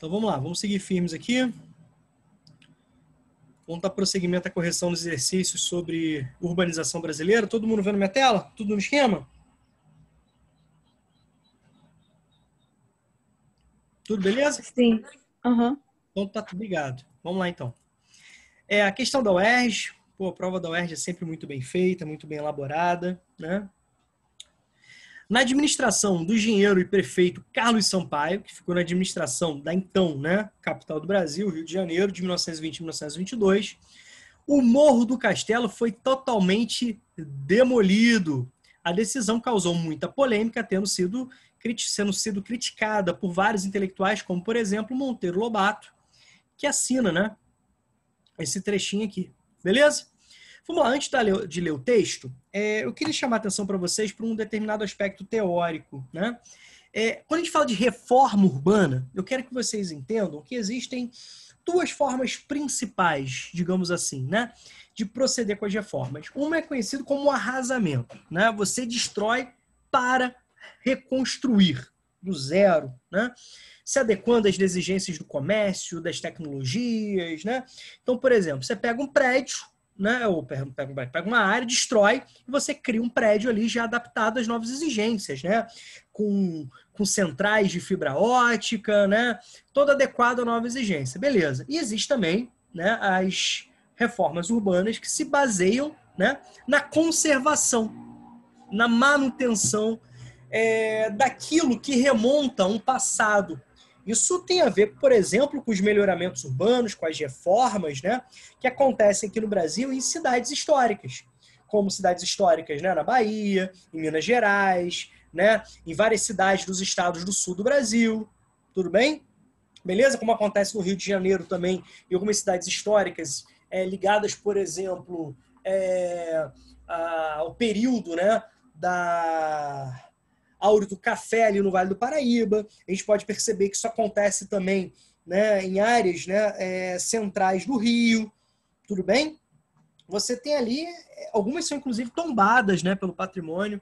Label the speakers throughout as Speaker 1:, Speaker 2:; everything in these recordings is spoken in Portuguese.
Speaker 1: Então vamos lá, vamos seguir firmes aqui. Vamos dar prosseguimento à correção dos exercícios sobre urbanização brasileira. Todo mundo vendo minha tela? Tudo no esquema? Tudo beleza? Sim. Uhum. Então tá, obrigado. Vamos lá então. É, a questão da UERJ, pô, a prova da UERJ é sempre muito bem feita, muito bem elaborada, né? Na administração do engenheiro e prefeito Carlos Sampaio, que ficou na administração da então, né, capital do Brasil, Rio de Janeiro, de 1920 a 1922, o Morro do Castelo foi totalmente demolido. A decisão causou muita polêmica, tendo sido sendo sido criticada por vários intelectuais, como por exemplo Monteiro Lobato, que assina, né, esse trechinho aqui. Beleza? Vamos lá, antes de ler o texto, é, eu queria chamar a atenção para vocês para um determinado aspecto teórico. Né? É, quando a gente fala de reforma urbana, eu quero que vocês entendam que existem duas formas principais, digamos assim, né? de proceder com as reformas. Uma é conhecida como arrasamento. Né? Você destrói para reconstruir do zero, né? se adequando às exigências do comércio, das tecnologias. Né? Então, por exemplo, você pega um prédio né? Ou pega, pega uma área, destrói e você cria um prédio ali já adaptado às novas exigências, né? Com, com centrais de fibra ótica, né? Todo adequado à nova exigência. Beleza. E existe também né, as reformas urbanas que se baseiam né, na conservação, na manutenção é, daquilo que remonta a um passado isso tem a ver, por exemplo, com os melhoramentos urbanos, com as reformas né, que acontecem aqui no Brasil em cidades históricas, como cidades históricas né, na Bahia, em Minas Gerais, né, em várias cidades dos estados do sul do Brasil. Tudo bem? Beleza? Como acontece no Rio de Janeiro também, em algumas cidades históricas é, ligadas, por exemplo, é, a, ao período né, da Áureo do Café ali no Vale do Paraíba. A gente pode perceber que isso acontece também né, em áreas né, é, centrais do Rio. Tudo bem? Você tem ali, é, algumas são inclusive tombadas né, pelo patrimônio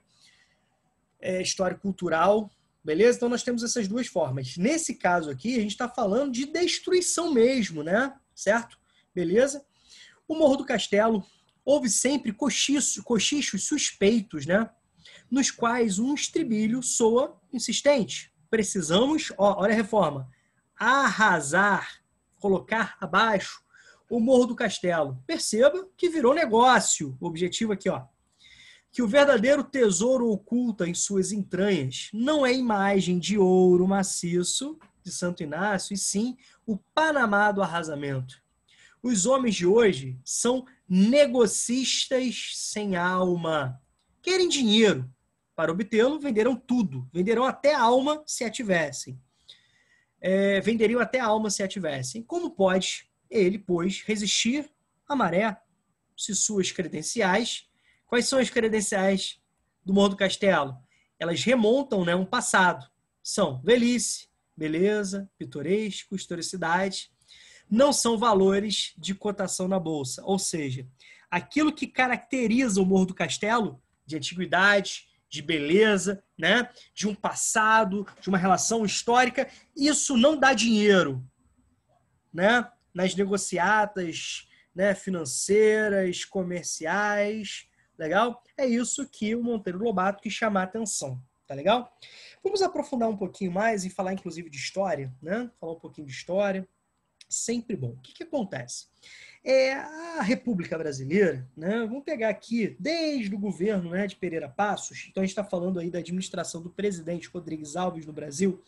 Speaker 1: é, histórico-cultural. Beleza? Então nós temos essas duas formas. Nesse caso aqui, a gente está falando de destruição mesmo, né? Certo? Beleza? O Morro do Castelo houve sempre cochichos, cochichos suspeitos, né? nos quais um estribilho soa insistente. Precisamos, ó, olha a reforma, arrasar, colocar abaixo o Morro do Castelo. Perceba que virou negócio. O objetivo aqui, ó. Que o verdadeiro tesouro oculta em suas entranhas não é imagem de ouro maciço de Santo Inácio, e sim o Panamá do arrasamento. Os homens de hoje são negocistas sem alma. Querem dinheiro, para obtê-lo, venderam tudo, venderão até a alma se a tivessem. É, venderiam até a alma se a tivessem. Como pode ele, pois, resistir à maré? Se suas credenciais. Quais são as credenciais do Morro do Castelo? Elas remontam né, um passado. São velhice, beleza, pitoresco, historicidade. Não são valores de cotação na bolsa. Ou seja, aquilo que caracteriza o Morro do Castelo, de antiguidade, de beleza, né? de um passado, de uma relação histórica. Isso não dá dinheiro. Né? Nas negociatas né? financeiras, comerciais. Legal? É isso que o Monteiro Lobato quis chamar a atenção. Tá legal? Vamos aprofundar um pouquinho mais e falar, inclusive, de história, né? Falar um pouquinho de história. Sempre bom. O que, que acontece? é a República Brasileira, né? Vamos pegar aqui desde o governo né, de Pereira Passos, então a gente está falando aí da administração do presidente Rodrigues Alves no Brasil,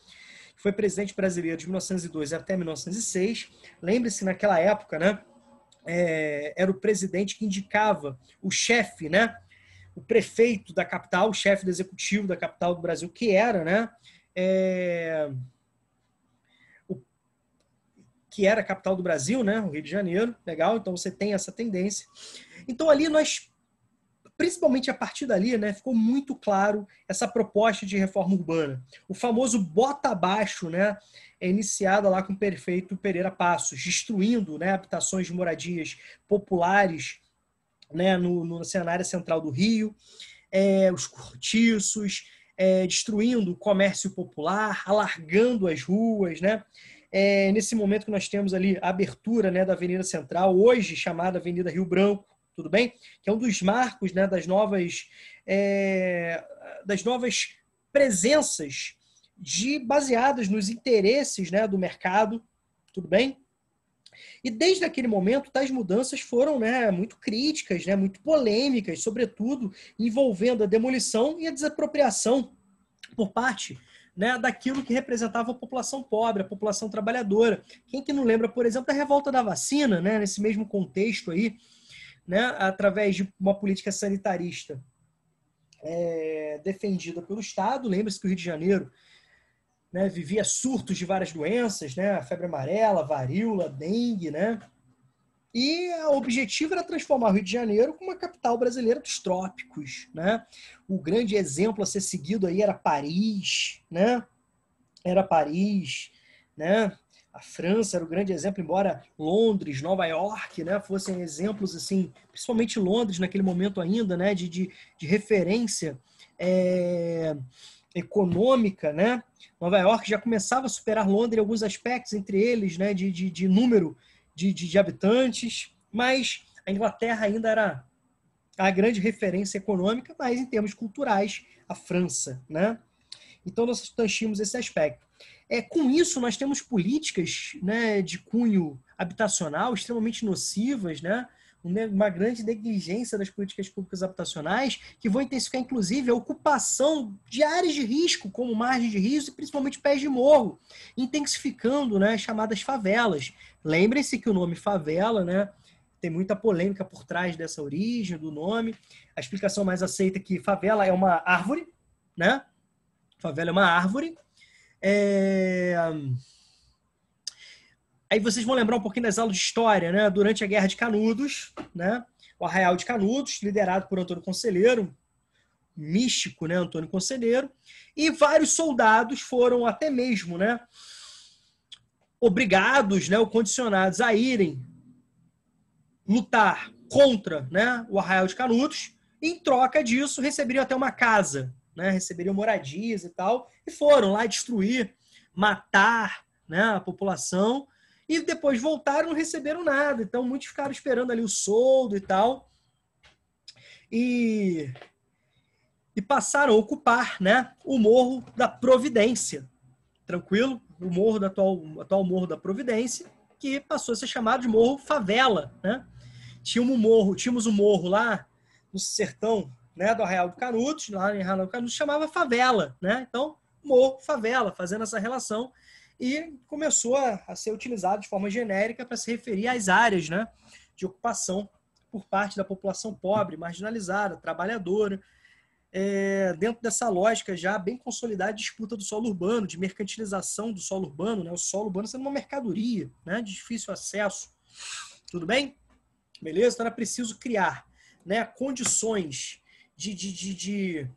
Speaker 1: que foi presidente brasileiro de 1902 até 1906. Lembre-se naquela época, né? É, era o presidente que indicava o chefe, né? O prefeito da capital, o chefe do executivo da capital do Brasil, que era, né? É, que era a capital do Brasil, né? O Rio de Janeiro, legal. Então você tem essa tendência. Então ali nós, principalmente a partir dali, né, ficou muito claro essa proposta de reforma urbana. O famoso bota abaixo, né, é iniciada lá com o prefeito Pereira Passos, destruindo, né, habitações, moradias populares, né, no, no, cenário central do Rio, é, os cortiços, é, destruindo o comércio popular, alargando as ruas, né? é, nesse momento que nós temos ali a abertura né, da Avenida Central, hoje chamada Avenida Rio Branco, tudo bem? Que é um dos marcos né, das novas é, das novas presenças de baseadas nos interesses né, do mercado, tudo bem? E desde aquele momento, tais mudanças foram né, muito críticas, né, muito polêmicas, sobretudo envolvendo a demolição e a desapropriação por parte né, daquilo que representava a população pobre, a população trabalhadora. Quem que não lembra, por exemplo, da revolta da vacina, né, nesse mesmo contexto aí, né, através de uma política sanitarista é, defendida pelo Estado. Lembra-se que o Rio de Janeiro né, vivia surtos de várias doenças, né, febre amarela, varíola, dengue, né, e o objetivo era transformar o Rio de Janeiro como uma capital brasileira dos trópicos, né? O grande exemplo a ser seguido aí era Paris, né? Era Paris, né? A França era o grande exemplo, embora Londres, Nova York, né, fossem exemplos assim, principalmente Londres naquele momento ainda, né, de, de, de referência é, econômica, né? Nova York já começava a superar Londres em alguns aspectos, entre eles, né, de, de, de número de, de, de habitantes, mas a Inglaterra ainda era a grande referência econômica, mas em termos culturais, a França, né? Então nós tangimos esse aspecto. É, com isso, nós temos políticas né, de cunho habitacional extremamente nocivas, né? Né, uma grande negligência das políticas públicas habitacionais, que vão intensificar, inclusive, a ocupação de áreas de risco, como margem de risco e principalmente pés de morro, intensificando né, as chamadas favelas. Lembrem-se que o nome favela, né? Tem muita polêmica por trás dessa origem, do nome. A explicação mais aceita é que favela é uma árvore, né? Favela é uma árvore. É... Aí vocês vão lembrar um pouquinho das aulas de história, né? Durante a Guerra de Canudos, né? O Arraial de Canudos, liderado por Antônio Conselheiro, místico, né, Antônio Conselheiro, e vários soldados foram até mesmo, né, obrigados, né, ou condicionados a irem lutar contra, né, o Arraial de Canudos, em troca disso receberiam até uma casa, né, receberiam moradias e tal, e foram lá destruir, matar, né, a população e depois voltaram não receberam nada. Então, muitos ficaram esperando ali o soldo e tal. E, e passaram a ocupar né, o Morro da Providência. Tranquilo? O morro da atual, atual Morro da Providência, que passou a ser chamado de Morro Favela. Né? Tínhamos um morro, tínhamos um morro lá no sertão né, do Arraial do Canudos, lá em Arraial do Canudos, chamava Favela. Né? Então, Morro Favela, fazendo essa relação e começou a, a ser utilizado de forma genérica para se referir às áreas né, de ocupação por parte da população pobre, marginalizada, trabalhadora. É, dentro dessa lógica já bem consolidada de disputa do solo urbano, de mercantilização do solo urbano, né? o solo urbano sendo uma mercadoria né? de difícil acesso. Tudo bem? Beleza? Então era preciso criar né? condições de, de, de, de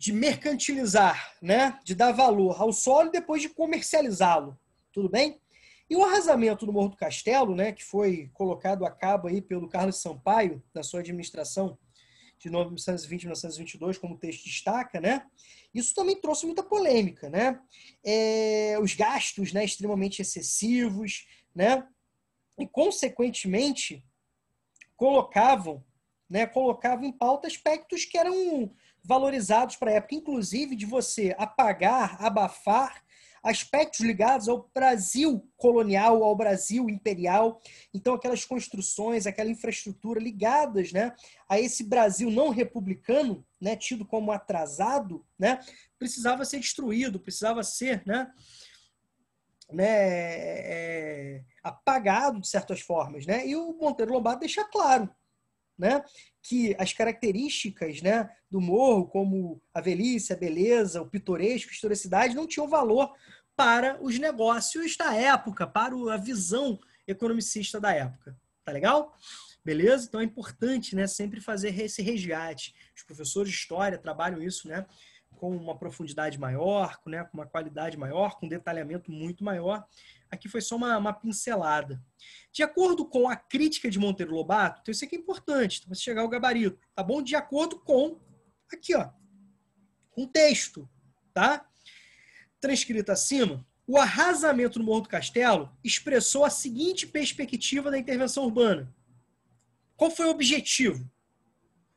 Speaker 1: de mercantilizar, né? de dar valor ao solo e depois de comercializá-lo. Tudo bem? E o arrasamento do Morro do Castelo, né, que foi colocado a cabo aí pelo Carlos Sampaio, na sua administração de 1920 1922, como o texto destaca, né, isso também trouxe muita polêmica. Né? É, os gastos né, extremamente excessivos, né, e, consequentemente, colocavam, né, colocavam em pauta aspectos que eram valorizados para a época, inclusive de você apagar, abafar aspectos ligados ao Brasil colonial, ao Brasil imperial. Então, aquelas construções, aquela infraestrutura ligadas né, a esse Brasil não republicano, né, tido como atrasado, né, precisava ser destruído, precisava ser né, né, é, é apagado de certas formas. Né? E o Monteiro Lobato deixa claro né, que as características né, do morro, como a velhice, a beleza, o pitoresco, a historicidade, não tinham valor para os negócios da época, para a visão economicista da época. Tá legal? Beleza? Então é importante né, sempre fazer esse resgate. Os professores de história trabalham isso né, com uma profundidade maior, né, com uma qualidade maior, com um detalhamento muito maior. Aqui foi só uma, uma pincelada. De acordo com a crítica de Monteiro Lobato, então isso aqui é importante, para então você chegar ao gabarito, tá bom? De acordo com, aqui, ó, com um texto, tá? Transcrito acima, o arrasamento no Morro do Castelo expressou a seguinte perspectiva da intervenção urbana. Qual foi o objetivo?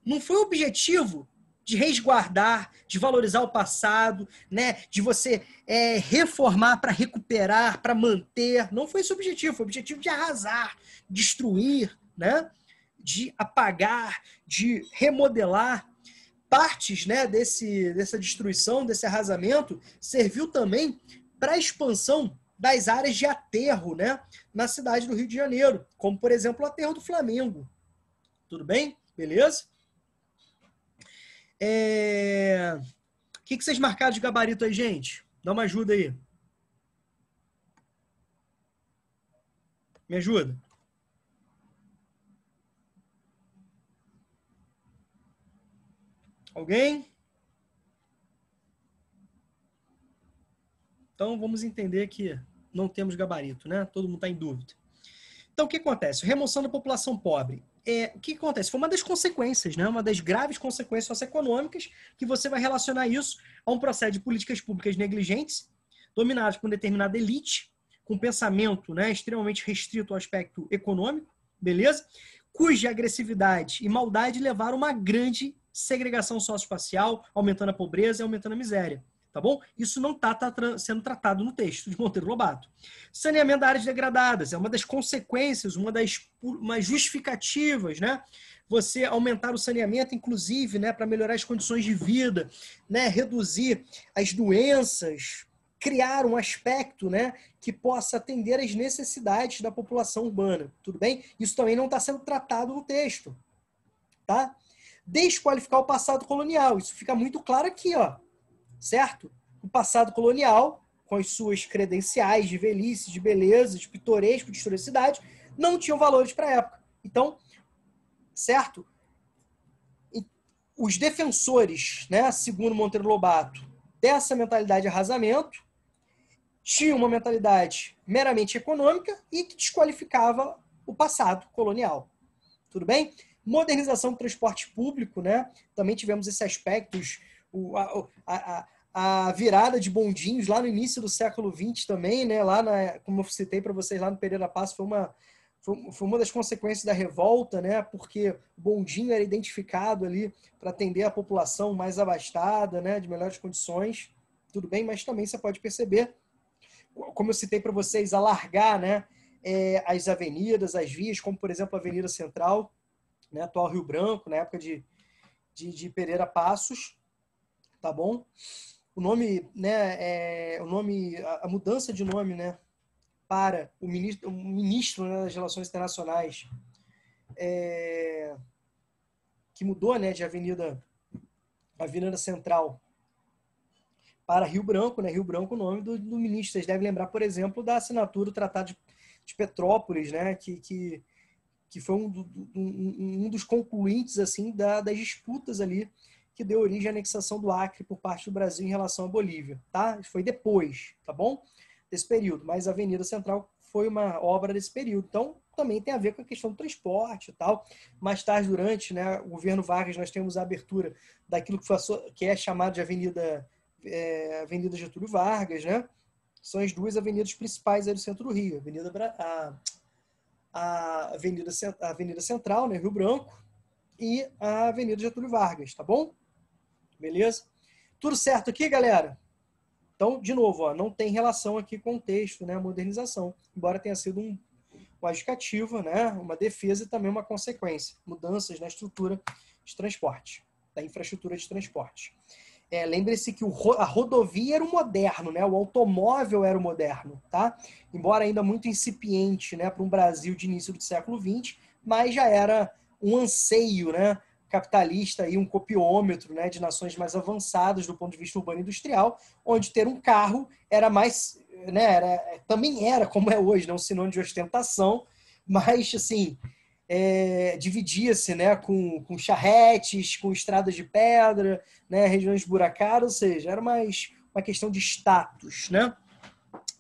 Speaker 1: Não foi o objetivo de resguardar, de valorizar o passado, né? de você é, reformar para recuperar, para manter. Não foi esse o objetivo, foi o objetivo de arrasar, destruir, né? de apagar, de remodelar. Partes né, desse, dessa destruição, desse arrasamento, serviu também para a expansão das áreas de aterro né, na cidade do Rio de Janeiro, como, por exemplo, o aterro do Flamengo. Tudo bem? Beleza? É... O que, que vocês marcaram de gabarito aí, gente? Dá uma ajuda aí. Me ajuda. Alguém? Então vamos entender que não temos gabarito, né? Todo mundo está em dúvida. Então o que acontece? Remoção da população pobre é, o que acontece? Foi uma das consequências, né? uma das graves consequências socioeconômicas, que você vai relacionar isso a um processo de políticas públicas negligentes, dominadas por determinada elite, com pensamento né, extremamente restrito ao aspecto econômico, beleza? Cuja agressividade e maldade levaram a uma grande segregação socioespacial, aumentando a pobreza e aumentando a miséria tá bom? Isso não está tá, sendo tratado no texto de Monteiro Lobato. Saneamento da áreas degradadas é uma das consequências, uma das uma justificativas, né? Você aumentar o saneamento, inclusive, né, para melhorar as condições de vida, né, reduzir as doenças, criar um aspecto, né, que possa atender às necessidades da população urbana, tudo bem? Isso também não está sendo tratado no texto, tá? Desqualificar o passado colonial, isso fica muito claro aqui, ó certo? O passado colonial, com as suas credenciais de velhice, de beleza, de pitoresco, de historicidade, não tinham valores para a época. Então, certo? Os defensores, né, segundo Monteiro Lobato, dessa mentalidade de arrasamento, tinham uma mentalidade meramente econômica e que desqualificava o passado colonial. Tudo bem? Modernização do transporte público, né? Também tivemos esse aspecto, o, a, a, a virada de bondinhos lá no início do século XX também, né? Lá na, como eu citei para vocês lá no Pereira Passos foi uma foi uma das consequências da revolta, né? Porque o bondinho era identificado ali para atender a população mais abastada, né? De melhores condições, tudo bem. Mas também você pode perceber, como eu citei para vocês, alargar, né? É, as avenidas, as vias, como por exemplo a Avenida Central, né? Atual Rio Branco, na época de de, de Pereira Passos, tá bom? o nome, né, é, o nome, a, a, mudança de nome, né, para o ministro, o ministro né, das Relações Internacionais, é, que mudou, né, de Avenida, Avenida Central para Rio Branco, né, Rio Branco, o nome do, do ministro. Vocês devem lembrar, por exemplo, da assinatura do Tratado de, de Petrópolis, né, que, que que foi um, um, um, dos concluintes assim da, das disputas ali que deu origem à anexação do Acre por parte do Brasil em relação à Bolívia, tá? Foi depois, tá bom? Desse período, mas a Avenida Central foi uma obra desse período. Então, também tem a ver com a questão do transporte e tal. Mais tarde, durante né, o governo Vargas, nós temos a abertura daquilo que, foi, que é chamado de Avenida, é, Avenida Getúlio Vargas, né? São as duas avenidas principais do centro do Rio. A Avenida, a, a Avenida, a Avenida Central, né, Rio Branco, e a Avenida Getúlio Vargas, tá bom? Beleza? Tudo certo aqui, galera? Então, de novo, ó, não tem relação aqui com o texto, né? A modernização, embora tenha sido um, uma justificativa, né? Uma defesa e também uma consequência. Mudanças na estrutura de transporte, da infraestrutura de transporte. É, Lembre-se que o, a rodovia era o moderno, né? O automóvel era o moderno, tá? Embora ainda muito incipiente, né? Para um Brasil de início do século XX, mas já era um anseio, né? capitalista e um copiômetro né, de nações mais avançadas do ponto de vista urbano industrial, onde ter um carro era mais, né, era, é, também era como é hoje, não né, um sinônimo de ostentação, mas assim é, dividia-se, né, com, com charretes, com estradas de pedra, né, regiões buracadas, ou seja, era mais uma questão de status, né?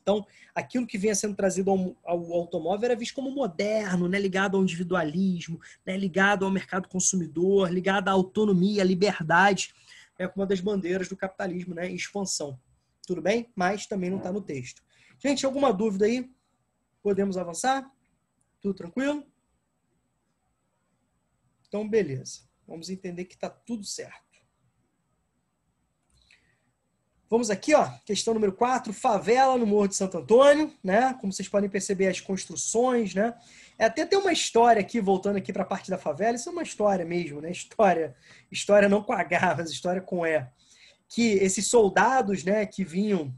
Speaker 1: Então, aquilo que vinha sendo trazido ao, ao automóvel era visto como moderno, né? ligado ao individualismo, né? ligado ao mercado consumidor, ligado à autonomia, à liberdade, é uma das bandeiras do capitalismo, né? expansão. Tudo bem? Mas também não está no texto. Gente, alguma dúvida aí? Podemos avançar? Tudo tranquilo? Então, beleza. Vamos entender que está tudo certo. Vamos aqui, ó, questão número 4, favela no Morro de Santo Antônio, né? Como vocês podem perceber, as construções, né? É, até tem uma história aqui, voltando aqui para a parte da favela, isso é uma história mesmo, né? História, história não com H, mas história com E. Que esses soldados, né, que vinham,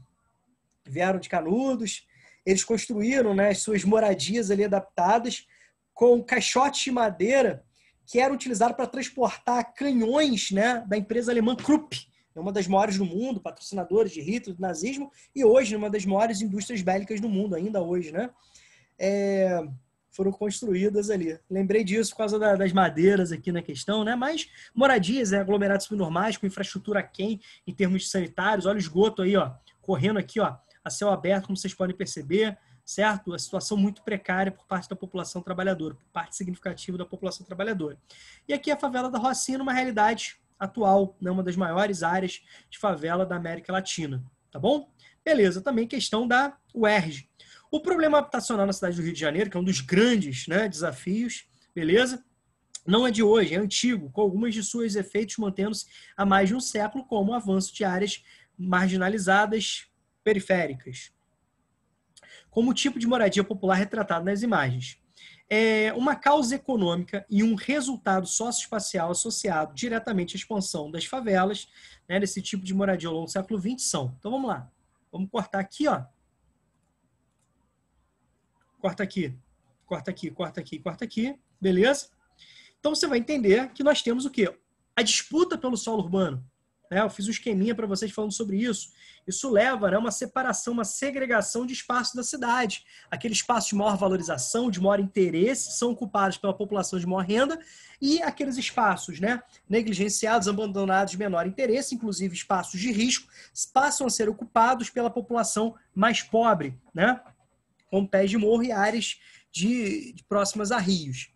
Speaker 1: vieram de Canudos, eles construíram, né, as suas moradias ali adaptadas com caixotes de madeira que eram utilizados para transportar canhões, né, da empresa alemã Krupp é uma das maiores do mundo, patrocinadores de Hitler, do nazismo, e hoje é uma das maiores indústrias bélicas do mundo, ainda hoje, né? É, foram construídas ali. Lembrei disso por causa da, das madeiras aqui na questão, né? Mas moradias, né? aglomerados subnormais, com infraestrutura quem em termos sanitários, olha o esgoto aí, ó, correndo aqui, ó, a céu aberto, como vocês podem perceber, certo? A situação muito precária por parte da população trabalhadora, por parte significativa da população trabalhadora. E aqui a favela da Rocinha, numa realidade atual, né, uma das maiores áreas de favela da América Latina. Tá bom? Beleza, também questão da UERJ. O problema habitacional na cidade do Rio de Janeiro, que é um dos grandes né, desafios, beleza? não é de hoje, é antigo, com algumas de seus efeitos mantendo-se há mais de um século, como o avanço de áreas marginalizadas periféricas. Como o tipo de moradia popular retratado nas imagens é, uma causa econômica e um resultado socioespacial associado diretamente à expansão das favelas, né, desse tipo de moradia ao longo do século XX são. Então vamos lá. Vamos cortar aqui, ó. Corta aqui, corta aqui, corta aqui, corta aqui. Beleza? Então você vai entender que nós temos o quê? A disputa pelo solo urbano, né? Eu fiz um esqueminha para vocês falando sobre isso. Isso leva a né, uma separação, uma segregação de espaço da cidade. Aqueles espaços de maior valorização, de maior interesse, são ocupados pela população de maior renda, e aqueles espaços né, negligenciados, abandonados de menor interesse, inclusive espaços de risco, passam a ser ocupados pela população mais pobre, né? com pés de morro e áreas de, de próximas a rios.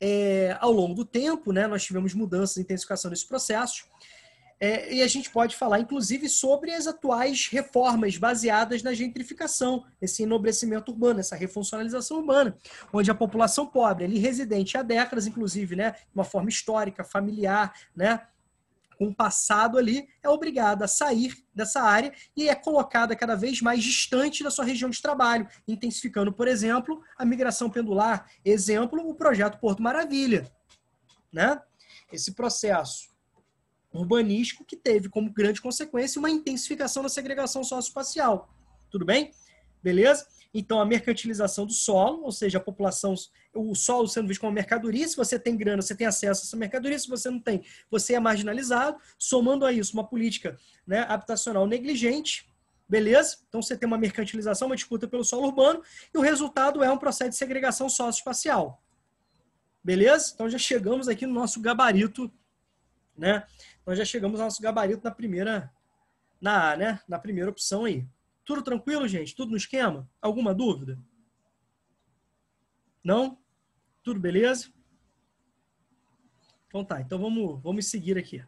Speaker 1: É, ao longo do tempo, né, nós tivemos mudanças, intensificação desse processo. É, e a gente pode falar, inclusive, sobre as atuais reformas baseadas na gentrificação, esse enobrecimento urbano, essa refuncionalização urbana, onde a população pobre, ali residente há décadas, inclusive, né, de uma forma histórica, familiar, né, com o passado ali, é obrigada a sair dessa área e é colocada cada vez mais distante da sua região de trabalho, intensificando, por exemplo, a migração pendular. Exemplo, o projeto Porto Maravilha, né? Esse processo urbanístico que teve como grande consequência uma intensificação da segregação socioespacial. Tudo bem? Beleza? Então, a mercantilização do solo, ou seja, a população, o solo sendo visto como mercadoria, se você tem grana, você tem acesso a essa mercadoria, se você não tem, você é marginalizado, somando a isso uma política né, habitacional negligente, beleza? Então, você tem uma mercantilização, uma disputa pelo solo urbano, e o resultado é um processo de segregação socioespacial. Beleza? Então, já chegamos aqui no nosso gabarito né, nós então, já chegamos ao nosso gabarito na primeira, na né? Na primeira opção aí. Tudo tranquilo, gente? Tudo no esquema? Alguma dúvida? Não? Tudo beleza? Então tá, então vamos, vamos seguir aqui.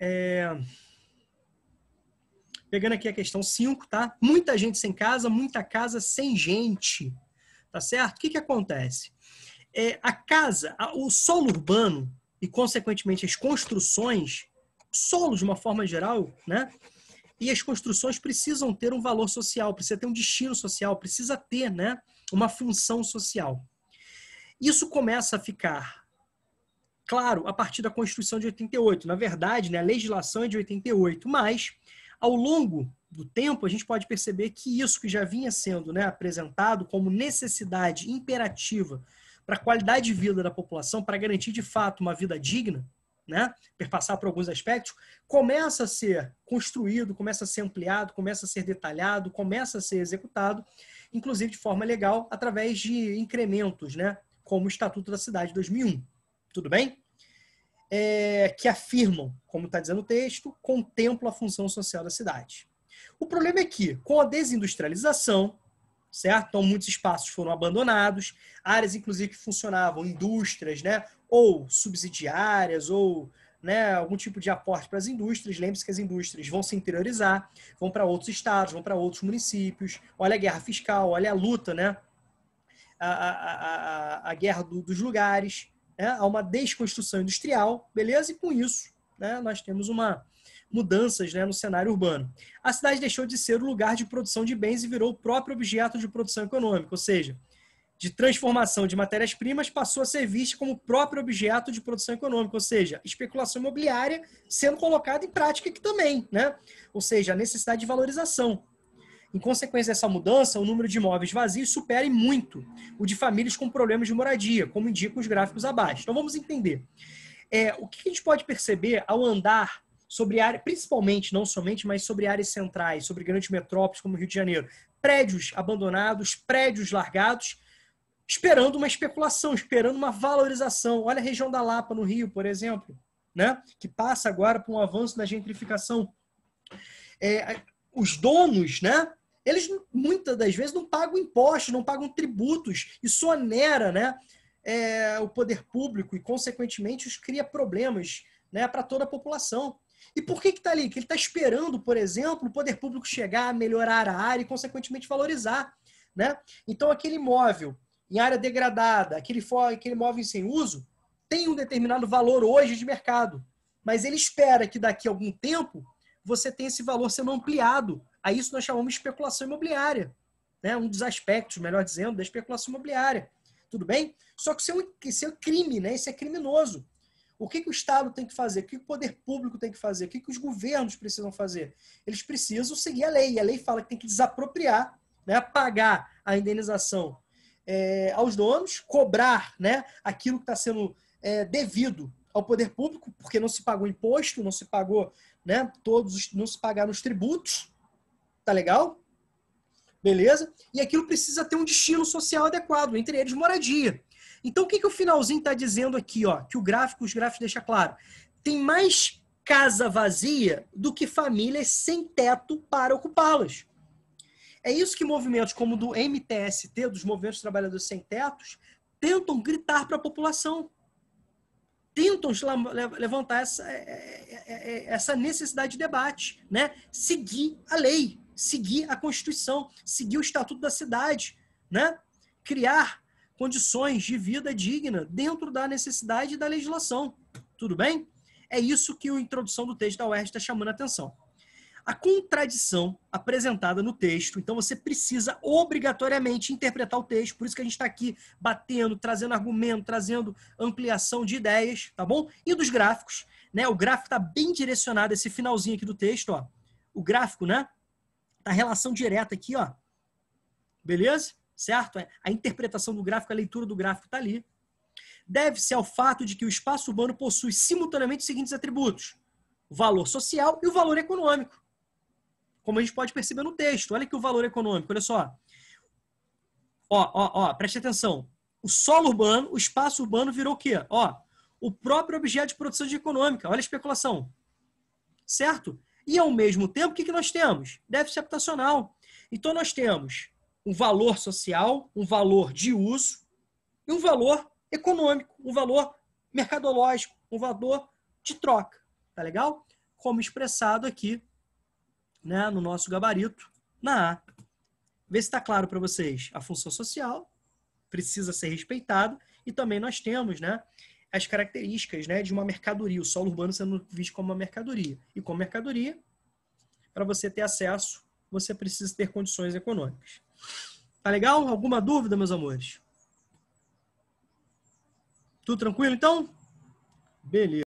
Speaker 1: É... Pegando aqui a questão 5, tá? Muita gente sem casa, muita casa sem gente. Tá certo? O que, que acontece? é, a casa, a, o solo urbano e, consequentemente, as construções, solo de uma forma geral, né? E as construções precisam ter um valor social, precisa ter um destino social, precisa ter, né, uma função social. Isso começa a ficar claro a partir da Constituição de 88. Na verdade, né, a legislação é de 88, mas ao longo do tempo, a gente pode perceber que isso que já vinha sendo né, apresentado como necessidade imperativa para a qualidade de vida da população, para garantir de fato uma vida digna, né, perpassar por alguns aspectos, começa a ser construído, começa a ser ampliado, começa a ser detalhado, começa a ser executado, inclusive de forma legal, através de incrementos, né, como o Estatuto da Cidade de 2001. Tudo bem? É, que afirmam, como está dizendo o texto, contempla a função social da cidade. O problema é que, com a desindustrialização, certo? Então, muitos espaços foram abandonados, áreas, inclusive, que funcionavam, indústrias, né? Ou subsidiárias, ou né, algum tipo de aporte para as indústrias. Lembre-se que as indústrias vão se interiorizar, vão para outros estados, vão para outros municípios. Olha a guerra fiscal, olha a luta, né? A, a, a, a guerra do, dos lugares, né? há uma desconstrução industrial, beleza? E com isso, né, nós temos uma, mudanças né, no cenário urbano. A cidade deixou de ser o lugar de produção de bens e virou o próprio objeto de produção econômica, ou seja, de transformação de matérias-primas passou a ser vista como próprio objeto de produção econômica, ou seja, especulação imobiliária sendo colocada em prática aqui também, né? Ou seja, a necessidade de valorização. Em consequência dessa mudança, o número de imóveis vazios supera muito o de famílias com problemas de moradia, como indicam os gráficos abaixo. Então vamos entender. É, o que a gente pode perceber ao andar sobre áreas, principalmente, não somente, mas sobre áreas centrais, sobre grandes metrópoles como Rio de Janeiro. Prédios abandonados, prédios largados, esperando uma especulação, esperando uma valorização. Olha a região da Lapa, no Rio, por exemplo, né? que passa agora por um avanço na gentrificação. É, os donos, né? Eles muitas das vezes não pagam impostos, não pagam tributos, isso onera, né? É, o poder público e, consequentemente, os cria problemas né, para toda a população. E por que está ali? Que ele está esperando, por exemplo, o poder público chegar, melhorar a área e, consequentemente, valorizar. Né? Então, aquele imóvel em área degradada, aquele, aquele imóvel sem uso, tem um determinado valor hoje de mercado. Mas ele espera que daqui a algum tempo você tenha esse valor sendo ampliado. A isso nós chamamos de especulação imobiliária. Né? Um dos aspectos, melhor dizendo, da especulação imobiliária. Tudo bem? Só que isso é, isso é um crime, né? isso é criminoso. O que, que o Estado tem que fazer? O que, que o poder público tem que fazer? O que, que os governos precisam fazer? Eles precisam seguir a lei. E a lei fala que tem que desapropriar, né, pagar a indenização é, aos donos, cobrar né, aquilo que está sendo é, devido ao poder público, porque não se pagou imposto, não se pagou né, todos, os, não se pagaram os tributos. Tá legal? Beleza? E aquilo precisa ter um destino social adequado, entre eles moradia. Então, o que, que o finalzinho está dizendo aqui? Ó? Que o gráfico, os gráficos deixa claro. Tem mais casa vazia do que famílias sem teto para ocupá-las. É isso que movimentos como o do MTST, dos Movimentos Trabalhadores Sem Tetos, tentam gritar para a população. Tentam levantar essa, é, é, é, essa necessidade de debate, né? Seguir a lei, seguir a Constituição, seguir o Estatuto da Cidade, né? Criar condições de vida digna dentro da necessidade da legislação. Tudo bem? É isso que a introdução do texto da UERJ está chamando a atenção. A contradição apresentada no texto, então você precisa obrigatoriamente interpretar o texto, por isso que a gente está aqui batendo, trazendo argumento, trazendo ampliação de ideias, tá bom? E dos gráficos, né? O gráfico está bem direcionado, esse finalzinho aqui do texto, ó. O gráfico, né? Tá a relação direta aqui, ó. Beleza? certo? A interpretação do gráfico, a leitura do gráfico está ali. Deve-se ao fato de que o espaço urbano possui simultaneamente os seguintes atributos: o valor social e o valor econômico. Como a gente pode perceber no texto. Olha aqui o valor econômico, olha só. Ó, ó, ó, preste atenção. O solo urbano, o espaço urbano virou o quê? Ó, o próprio objeto de produção de econômica. Olha a especulação. Certo? E ao mesmo tempo, o que, que nós temos? Déficit habitacional. Então nós temos um valor social, um valor de uso e um valor econômico, um valor mercadológico, um valor de troca, tá legal? Como expressado aqui, né, no nosso gabarito, na A. Vê se está claro para vocês. A função social precisa ser respeitada e também nós temos, né, as características, né, de uma mercadoria, o solo urbano sendo visto como uma mercadoria. E como mercadoria, para você ter acesso você precisa ter condições econômicas. Tá legal? Alguma dúvida, meus amores? Tudo tranquilo, então? Beleza.